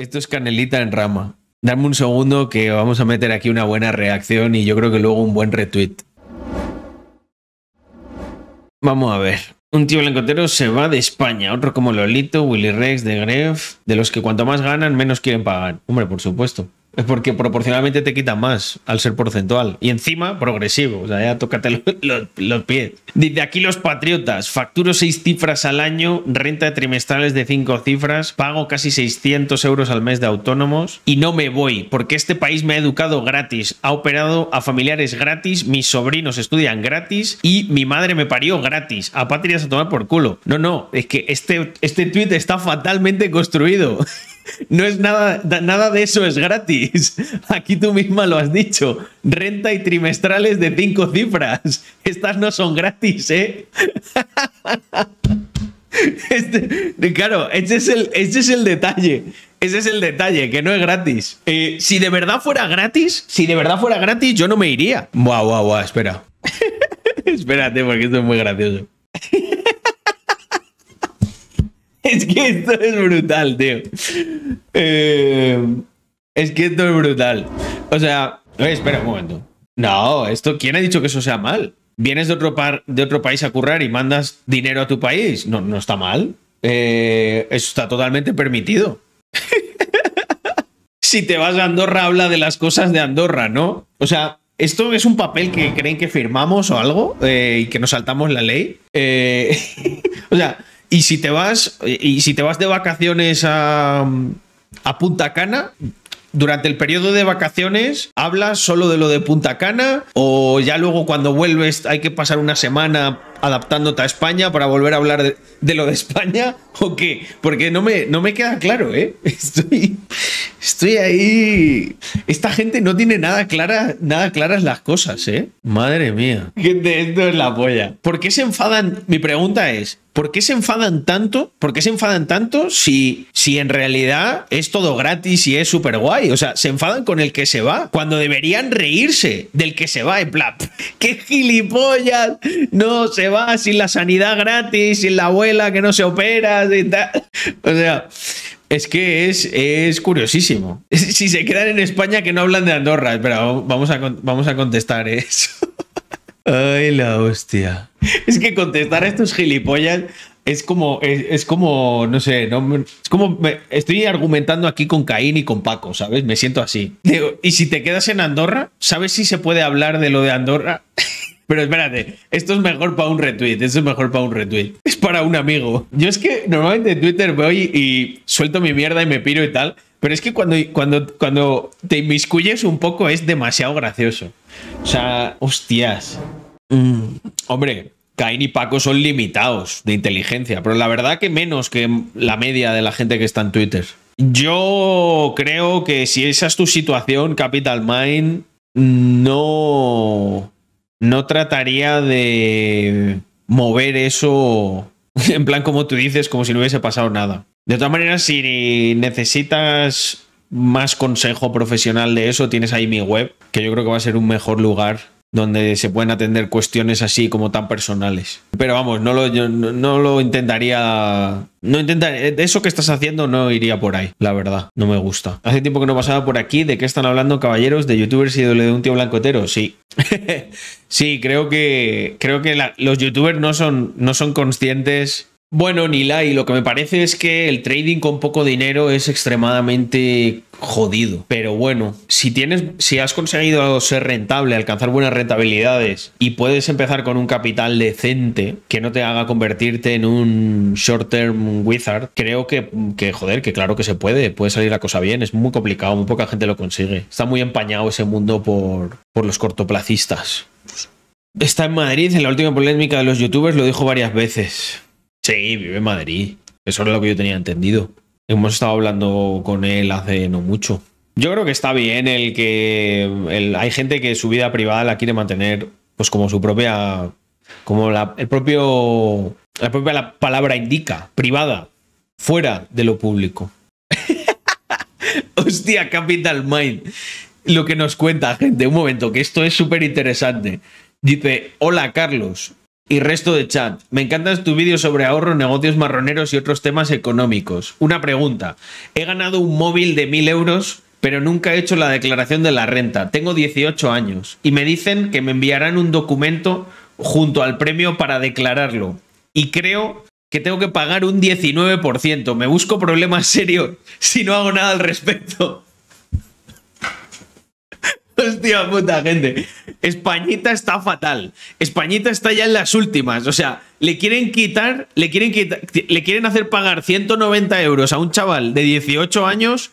Esto es canelita en rama. Dame un segundo que vamos a meter aquí una buena reacción y yo creo que luego un buen retweet. Vamos a ver. Un tío blancotero se va de España, otro como Lolito, Willy Rex, de Gref, de los que cuanto más ganan, menos quieren pagar. Hombre, por supuesto. Es porque proporcionalmente te quita más al ser porcentual. Y encima, progresivo. O sea, ya tócate los, pies. Dice aquí los patriotas. Facturo seis cifras al año, renta trimestrales de cinco cifras, pago casi 600 euros al mes de autónomos y no me voy porque este país me ha educado gratis, ha operado a familiares gratis, mis sobrinos estudian gratis y mi madre me parió gratis. A patrias a tomar por culo. No, no, es que este, este tweet está fatalmente construido. No es nada, nada de eso es gratis. Aquí tú misma lo has dicho. Renta y trimestrales de cinco cifras. Estas no son gratis, ¿eh? Este, claro, ese es, el, es el detalle. Ese es el detalle, que no es gratis. Eh, si de verdad fuera gratis, si de verdad fuera gratis, yo no me iría. Buah, buah, buah, espera. Espérate, porque esto es muy gracioso. es que esto es brutal, tío. Eh, es que esto es brutal. O sea, eh, espera un momento. No, esto, ¿quién ha dicho que eso sea mal? Vienes de otro, par, de otro país a currar y mandas dinero a tu país. No, no está mal. Eh, eso está totalmente permitido. si te vas a Andorra, habla de las cosas de Andorra, ¿no? O sea, ¿Esto es un papel que creen que firmamos o algo y que nos saltamos la ley? o sea, y si te vas, y si te vas de vacaciones a, a Punta Cana, durante el periodo de vacaciones hablas solo de lo de Punta Cana o ya luego cuando vuelves hay que pasar una semana adaptándote a España para volver a hablar de, lo de España o qué? Porque no me, no me queda claro, ¿eh? Estoy, estoy ahí. Esta gente no tiene nada, clara, nada claras las cosas, ¿eh? Madre mía. Gente, esto es la polla. ¿Por qué se enfadan? Mi pregunta es. ¿Por qué se enfadan tanto? ¿Por qué se enfadan tanto si, si en realidad es todo gratis y es súper guay? O sea, se enfadan con el que se va, cuando deberían reírse del que se va en plan, ¡qué gilipollas! No se va sin la sanidad gratis, sin la abuela que no se opera, tal. O sea, es que es, es curiosísimo. Si se quedan en España que no hablan de Andorra, pero vamos a, vamos a contestar eso. Ay, la hostia. Es que contestar a estos gilipollas es como, es, como, no sé, no, es como, estoy argumentando aquí con Caín y con Paco, ¿sabes? Me siento así. y si te quedas en Andorra, ¿sabes si se puede hablar de lo de Andorra? Pero espérate, esto es mejor para un retweet, esto es mejor para un retweet. Es para un amigo. Yo es que normalmente en Twitter voy y suelto mi mierda y me piro y tal, pero es que cuando, cuando, cuando te inmiscuyes un poco es demasiado gracioso. O sea, hostias. Mm, hombre, Caín y Paco son limitados de inteligencia, pero la verdad que menos que la media de la gente que está en Twitter. Yo creo que si esa es tu situación, Capital Mind, no no trataría de mover eso en plan como tú dices, como si no hubiese pasado nada. De todas maneras, si necesitas más consejo profesional de eso, tienes ahí mi web, que yo creo que va a ser un mejor lugar donde se pueden atender cuestiones así como tan personales. Pero vamos, no lo, no, lo intentaría... No intentaría... Eso que estás haciendo no iría por ahí, la verdad. No me gusta. Hace tiempo que no pasaba por aquí. ¿De qué están hablando, caballeros? ¿De youtubers y de un tío blancotero? Sí. sí, creo que, creo que los youtubers no son, no son conscientes bueno, Nilay, lo que me parece es que el trading con poco dinero es extremadamente jodido. Pero bueno, si tienes, si has conseguido ser rentable, alcanzar buenas rentabilidades y puedes empezar con un capital decente que no te haga convertirte en un short-term wizard, creo que, que, joder, que claro que se puede, puede salir la cosa bien. Es muy complicado, muy poca gente lo consigue. Está muy empañado ese mundo por, por los cortoplacistas. Está en Madrid, en la última polémica de los youtubers lo dijo varias veces. Sí, vive en Madrid. Eso era lo que yo tenía entendido. Hemos estado hablando con él hace no mucho. Yo creo que está bien el que hay gente que su vida privada la quiere mantener pues como su propia como la, el propio la propia palabra indica, privada, fuera de lo público. Hostia, Capital Mind. Lo que nos cuenta, gente, un momento, que esto es súper interesante. Dice, hola Carlos, y resto de chat. Me encantan tu vídeo sobre ahorro, negocios marroneros y otros temas económicos. Una pregunta. He ganado un móvil de 1000 euros, pero nunca he hecho la declaración de la renta. Tengo 18 años y me dicen que me enviarán un documento junto al premio para declararlo. Y creo que tengo que pagar un 19%. Me busco problemas serios si no hago nada al respecto. Hostia puta, gente. Españita está fatal. Españita está ya en las últimas. O sea, le quieren quitar, le quieren quitar, le quieren hacer pagar 190 euros a un chaval de 18 años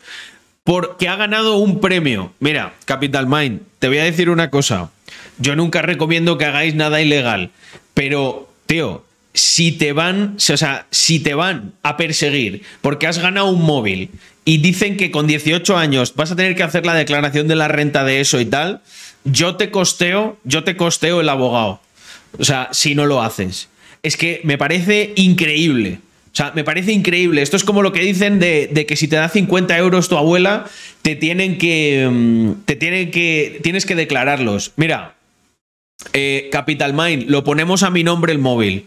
porque ha ganado un premio. Mira, Capital Mind, te voy a decir una cosa. Yo nunca recomiendo que hagáis nada ilegal, pero, tío, si te van, o sea, si te van a perseguir porque has ganado un móvil y dicen que con 18 años vas a tener que hacer la declaración de la renta de eso y tal, yo te costeo, yo te costeo el abogado. O sea, si no lo haces. Es que me parece increíble. O sea, me parece increíble. Esto es como lo que dicen de, que si te da 50 euros tu abuela, te tienen que. Mm, te tienen que. Tienes que declararlos. Mira, eh, Capital Mind, lo ponemos a mi nombre el móvil.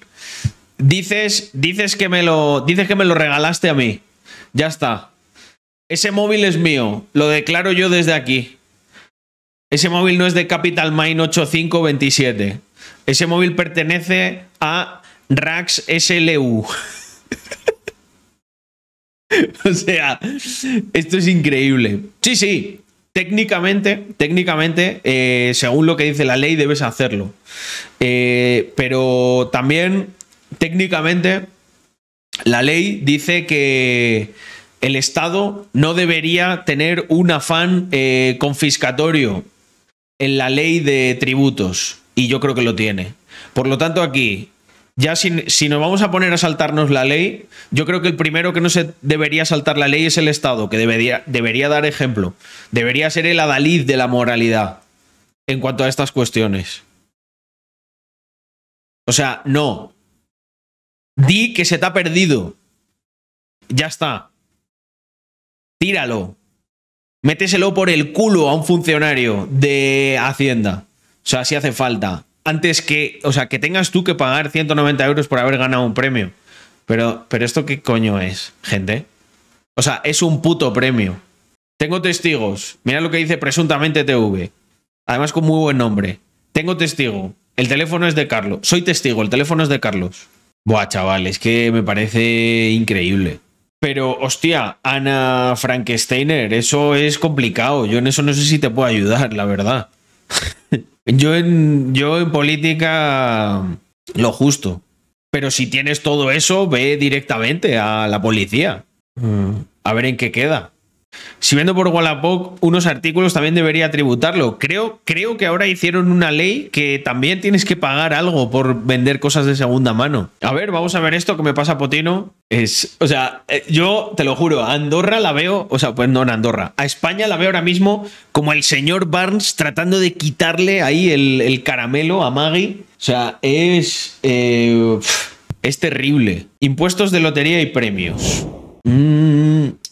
Dices, dices que me lo. Dices que me lo regalaste a mí. Ya está. Ese móvil es mío, lo declaro yo desde aquí. Ese móvil no es de Capital Mine 8527. Ese móvil pertenece a Rax SLU. o sea, esto es increíble. Sí, sí, técnicamente, técnicamente, eh, según lo que dice la ley, debes hacerlo. Eh, pero también, técnicamente, la ley dice que el Estado no debería tener un afán eh, confiscatorio en la ley de tributos. Y yo creo que lo tiene. Por lo tanto, aquí, ya si, nos vamos a poner a saltarnos la ley, yo creo que el primero que no se debería saltar la ley es el Estado, que debería, debería dar ejemplo. Debería ser el adalid de la moralidad en cuanto a estas cuestiones. O sea, no. Di que se te ha perdido. Ya está tíralo. Méteselo por el culo a un funcionario de Hacienda. O sea, si hace falta. Antes que, o sea, que tengas tú que pagar 190 euros por haber ganado un premio. Pero, pero esto qué coño es, gente. O sea, es un puto premio. Tengo testigos. Mira lo que dice presuntamente TV. Además con muy buen nombre. Tengo testigo. El teléfono es de Carlos. Soy testigo. El teléfono es de Carlos. Buah, chaval, es que me parece increíble. Pero, hostia, Ana Frankensteiner, eso es complicado. Yo en eso no sé si te puedo ayudar, la verdad. yo, en, yo en política, lo justo. Pero si tienes todo eso, ve directamente a la policía. Mm. A ver en qué queda. Si vendo por Wallapop unos artículos también debería tributarlo. Creo, creo que ahora hicieron una ley que también tienes que pagar algo por vender cosas de segunda mano. A ver, vamos a ver esto que me pasa Potino. Es, o sea, eh, yo te lo juro, a Andorra la veo, o sea, pues no en Andorra, a España la veo ahora mismo como el señor Barnes tratando de quitarle ahí el, caramelo a Maggie. O sea, es... Eh, es terrible. Impuestos de lotería y premios. mmm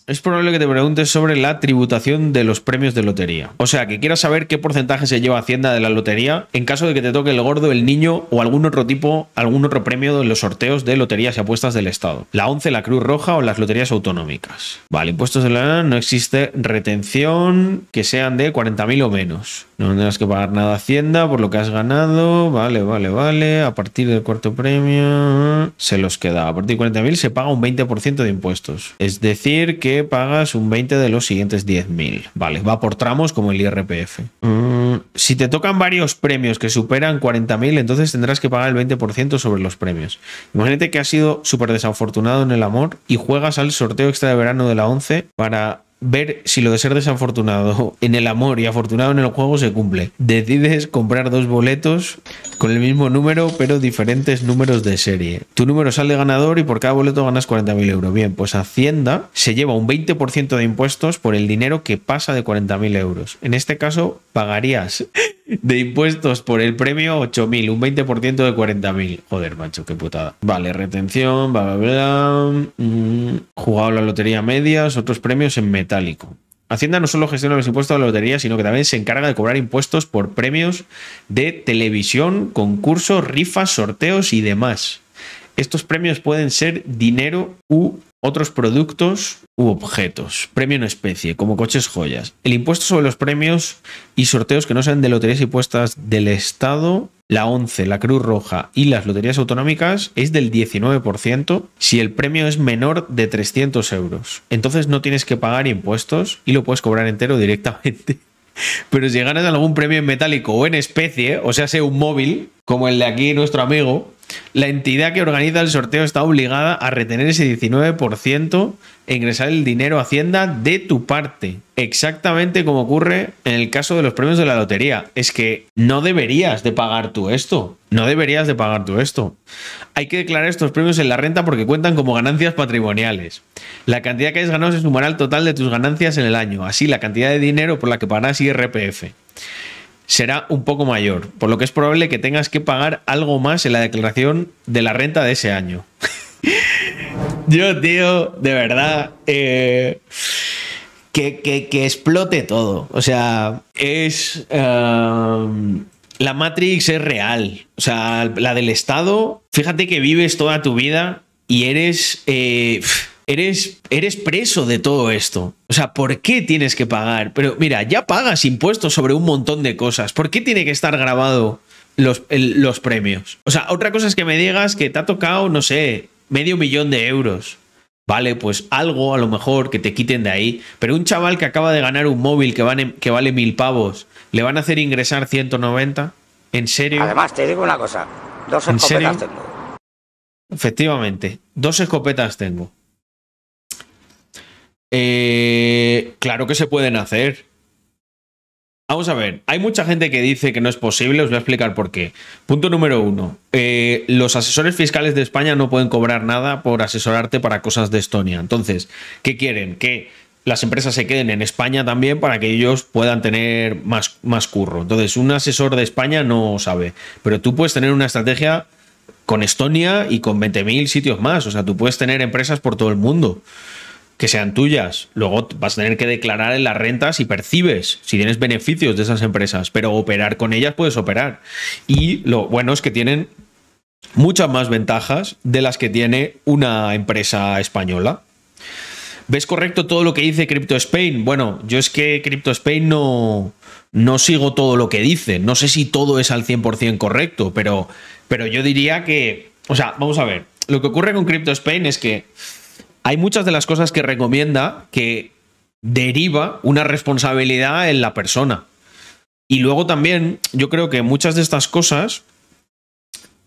es probable que te preguntes sobre la tributación de los premios de lotería. O sea, que quieras saber qué porcentaje se lleva Hacienda de la lotería en caso de que te toque el gordo, el niño o algún otro tipo, algún otro premio de los sorteos de loterías y apuestas del Estado. La 11, la Cruz Roja o las loterías autonómicas. Vale, impuestos de la no existe retención que sean de 40.000 o menos. No tendrás que pagar nada a Hacienda por lo que has ganado. Vale, vale, vale. A partir del cuarto premio se los queda. A partir de 40.000 se paga un 20% de impuestos. Es decir, que pagas un 20 de los siguientes 10.000. Vale, va por tramos como el IRPF. Mm. si te tocan varios premios que superan 40.000, entonces tendrás que pagar el 20% sobre los premios. Imagínate que has sido súper desafortunado en el amor y juegas al sorteo extra de verano de la 11 para ver si lo de ser desafortunado en el amor y afortunado en el juego se cumple. Decides comprar dos boletos con el mismo número, pero diferentes números de serie. Tu número sale ganador y por cada boleto ganas 40.000 euros. Bien, pues Hacienda se lleva un 20% de impuestos por el dinero que pasa de 40.000 euros. En este caso, pagarías de impuestos por el premio 8.000, un 20% de 40.000. Joder, macho, qué putada. Vale, retención, bla, bla, bla. Mm, jugado la lotería medias, otros premios en metálico. Hacienda no solo gestiona los impuestos de la lotería, sino que también se encarga de cobrar impuestos por premios de televisión, concursos, rifas, sorteos y demás. Estos premios pueden ser dinero u otros productos u objetos, premio en especie, como coches joyas, el impuesto sobre los premios y sorteos que no sean de loterías y puestas del Estado, la 11, la Cruz Roja y las loterías autonómicas es del 19% si el premio es menor de 300 euros. Entonces no tienes que pagar impuestos y lo puedes cobrar entero directamente. Pero si ganas algún premio en metálico o en especie, o sea, sea un móvil, como el de aquí nuestro amigo, la entidad que organiza el sorteo está obligada a retener ese 19% e ingresar el dinero a Hacienda de tu parte. Exactamente como ocurre en el caso de los premios de la lotería. Es que no deberías de pagar tú esto. No deberías de pagar tú esto. Hay que declarar estos premios en la renta porque cuentan como ganancias patrimoniales. La cantidad que hayas ganado se sumará al total de tus ganancias en el año. Así, la cantidad de dinero por la que pagarás IRPF será un poco mayor, por lo que es probable que tengas que pagar algo más en la declaración de la renta de ese año. Yo, tío, de verdad, eh, que, explote todo. O sea, es... Em, la Matrix es real. O sea, la del Estado, fíjate que vives toda tu vida y eres... Eh, eres, preso de todo esto. O sea, ¿por qué tienes que pagar? Pero mira, ya pagas impuestos sobre un montón de cosas. ¿Por qué tiene que estar grabado los, los premios? O sea, otra cosa es que me digas que te ha tocado, no sé, medio millón de euros. Vale, pues algo a lo mejor que te quiten de ahí. Pero un chaval que acaba de ganar un móvil que, que vale mil pavos, ¿le van a hacer ingresar 190? ¿En serio? Además, te digo una cosa. Dos escopetas tengo. Efectivamente, dos escopetas tengo. Eh, claro que se pueden hacer. Vamos a ver, hay mucha gente que dice que no es posible, os voy a explicar por qué. Punto número uno, eh, los asesores fiscales de España no pueden cobrar nada por asesorarte para cosas de Estonia. Entonces, ¿qué quieren? Que las empresas se queden en España también para que ellos puedan tener más, más curro. Entonces, un asesor de España no sabe, pero tú puedes tener una estrategia con Estonia y con 20.000 sitios más. O sea, tú puedes tener empresas por todo el mundo que sean tuyas. Luego vas a tener que declarar en las rentas si percibes, si tienes beneficios de esas empresas, pero operar con ellas puedes operar. Y lo bueno es que tienen muchas más ventajas de las que tiene una empresa española. ¿Ves correcto todo lo que dice Crypto Spain? Bueno, yo es que Crypto Spain no, no sigo todo lo que dice. No sé si todo es al 100% correcto, pero, pero yo diría que. O sea, vamos a ver. Lo que ocurre con Crypto Spain es que hay muchas de las cosas que recomienda que deriva una responsabilidad en la persona. Y luego también yo creo que muchas de estas cosas,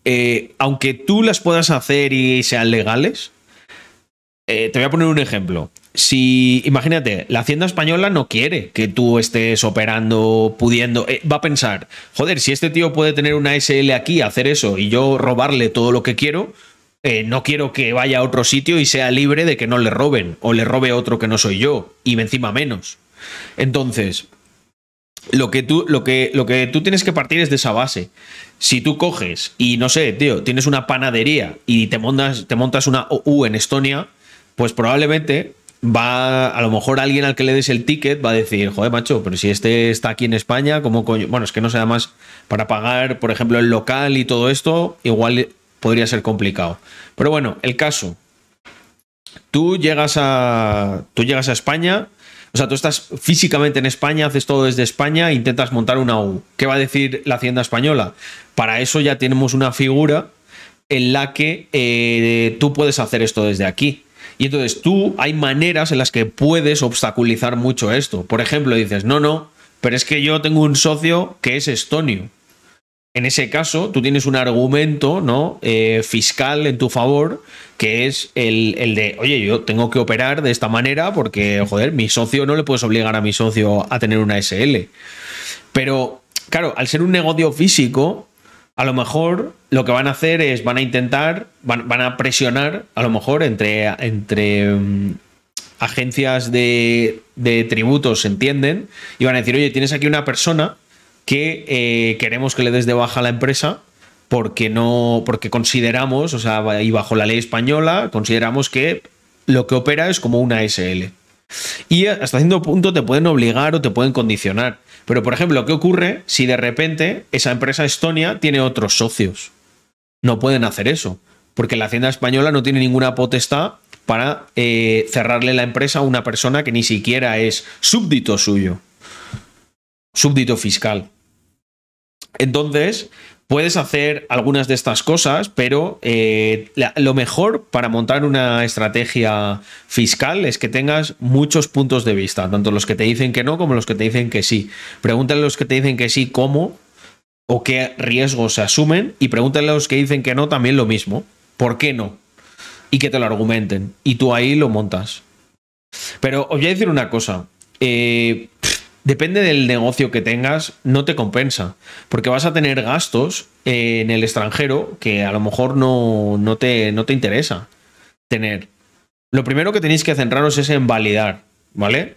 eh, aunque tú las puedas hacer y sean legales, eh, te voy a poner un ejemplo. Si, imagínate, la Hacienda Española no quiere que tú estés operando, pudiendo. Eh, va a pensar, joder, si este tío puede tener una SL aquí, hacer eso y yo robarle todo lo que quiero, eh, no quiero que vaya a otro sitio y sea libre de que no le roben o le robe otro que no soy yo y encima menos. Entonces, lo que, tú, lo, que, lo que tú tienes que partir es de esa base. Si tú coges y no sé, tío, tienes una panadería y te montas, te montas una OU en Estonia, pues probablemente va a lo mejor alguien al que le des el ticket va a decir, joder, macho, pero si este está aquí en España, ¿cómo coño? Bueno, es que no sea más para pagar, por ejemplo, el local y todo esto, igual podría ser complicado. Pero bueno, el caso. Tú llegas a. Tú llegas a España. O sea, tú estás físicamente en España, haces todo desde España e intentas montar una U. ¿Qué va a decir la Hacienda Española? Para eso ya tenemos una figura en la que eh, tú puedes hacer esto desde aquí. Y entonces tú hay maneras en las que puedes obstaculizar mucho esto. Por ejemplo, dices, no, no, pero es que yo tengo un socio que es estonio en ese caso, tú tienes un argumento ¿no? Eh, fiscal en tu favor, que es el, de, oye, yo tengo que operar de esta manera porque, joder, mi socio no le puedes obligar a mi socio a tener una SL. Pero, claro, al ser un negocio físico, a lo mejor lo que van a hacer es, van a intentar, van, a presionar, a lo mejor, entre, entre mm, agencias de, de tributos, entienden? Y van a decir, oye, tienes aquí una persona que eh, queremos que le des de baja a la empresa porque no porque consideramos, o sea, y bajo la ley española, consideramos que lo que opera es como una SL. Y hasta cierto punto te pueden obligar o te pueden condicionar. Pero, por ejemplo, ¿qué ocurre si de repente esa empresa Estonia tiene otros socios? No pueden hacer eso, porque la Hacienda Española no tiene ninguna potestad para eh, cerrarle la empresa a una persona que ni siquiera es súbdito suyo súbdito fiscal. Entonces, puedes hacer algunas de estas cosas, pero eh, lo mejor para montar una estrategia fiscal es que tengas muchos puntos de vista, tanto los que te dicen que no como los que te dicen que sí. Pregúntale a los que te dicen que sí cómo o qué riesgos se asumen y pregúntale a los que dicen que no también lo mismo. ¿Por qué no? Y que te lo argumenten. Y tú ahí lo montas. Pero os voy a decir una cosa. Eh, depende del negocio que tengas, no te compensa, porque vas a tener gastos eh, en el extranjero que a lo mejor no, no, te, no te interesa tener. Lo primero que tenéis que centraros es en validar, ¿vale?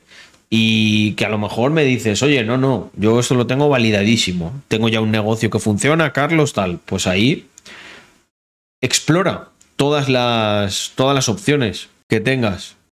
Y que a lo mejor me dices, oye, no, no, yo esto lo tengo validadísimo, tengo ya un negocio que funciona, Carlos, tal, pues ahí explora todas las, todas las opciones que tengas